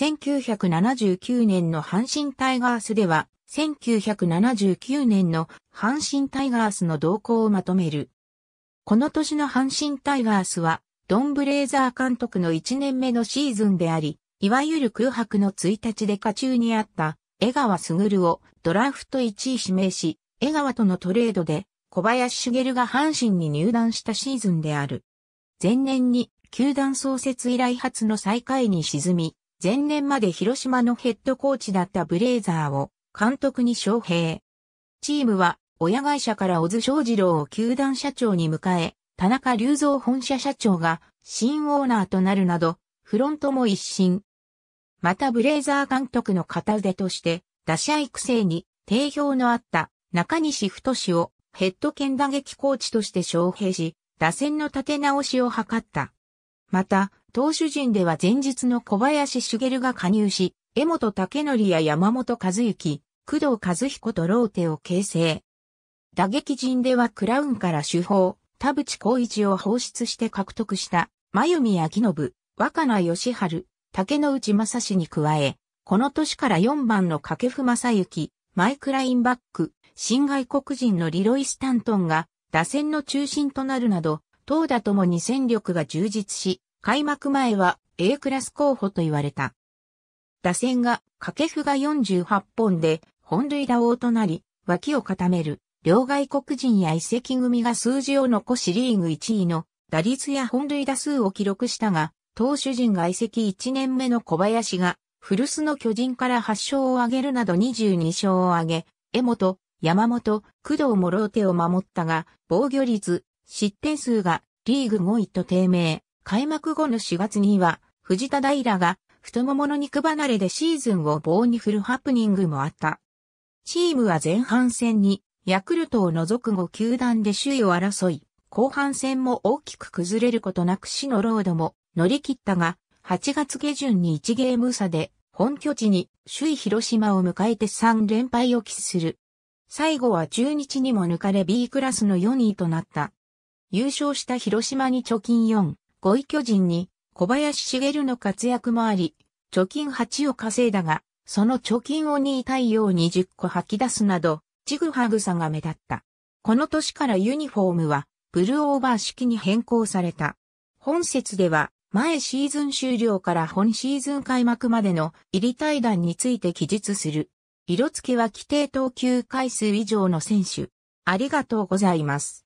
1979年の阪神タイガースでは、1979年の阪神タイガースの動向をまとめる。この年の阪神タイガースは、ドン・ブレイザー監督の1年目のシーズンであり、いわゆる空白の1日で下中にあった江川卓をドラフト1位指名し、江川とのトレードで小林茂が阪神に入団したシーズンである。前年に球団創設以来初の最下位に沈み、前年まで広島のヘッドコーチだったブレイザーを監督に招聘。チームは親会社から小津翔二郎を球団社長に迎え、田中隆三本社社長が新オーナーとなるなど、フロントも一新。またブレイザー監督の片腕として、打者育成に定評のあった中西太をヘッド兼打撃コーチとして招聘し、打線の立て直しを図った。また、投手陣では前日の小林茂が加入し、江本武則や山本和幸、工藤和彦とローテを形成。打撃陣ではクラウンから主砲、田淵光一を放出して獲得した、真由美昭信、若菜義春、竹之内正史に加え、この年から4番の掛布正幸、マイクラインバック、新外国人のリロイ・スタントンが打線の中心となるなど、投打ともに戦力が充実し、開幕前は A クラス候補と言われた。打線が掛布が48本で本塁打王となり、脇を固める両外国人や遺跡組が数字を残しリーグ1位の打率や本塁打数を記録したが、投手陣が移籍1年目の小林が、古巣の巨人から8勝を挙げるなど22勝を挙げ、江本、山本、工藤もローテを守ったが、防御率、失点数がリーグ5位と低迷。開幕後の4月には、藤田平が太ももの肉離れでシーズンを棒に振るハプニングもあった。チームは前半戦にヤクルトを除く5球団で首位を争い、後半戦も大きく崩れることなく死のロードも乗り切ったが、8月下旬に1ゲーム差で本拠地に首位広島を迎えて3連敗を喫する。最後は中日にも抜かれ B クラスの4位となった。優勝した広島に貯金4、5位巨人に小林茂の活躍もあり、貯金8を稼いだが、その貯金を2位太陽に10個吐き出すなど、ちぐはぐさが目立った。この年からユニフォームは、ブルーオーバー式に変更された。本節では、前シーズン終了から本シーズン開幕までの入り対談について記述する。色付けは規定投球回数以上の選手。ありがとうございます。